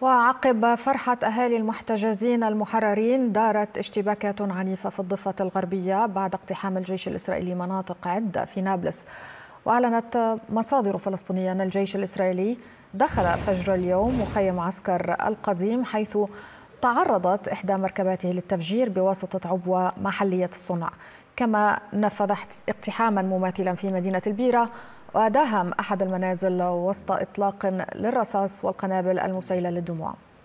وعقب فرحة أهالي المحتجزين المحررين دارت اشتباكات عنيفة في الضفة الغربية بعد اقتحام الجيش الإسرائيلي مناطق عدة في نابلس وأعلنت مصادر فلسطينية أن الجيش الإسرائيلي دخل فجر اليوم مخيم عسكر القديم حيث تعرضت إحدى مركباته للتفجير بواسطة عبوة محلية الصنع كما نفذ اقتحاما مماثلا في مدينة البيرة وداهم أحد المنازل وسط إطلاق للرصاص والقنابل المسيلة للدموع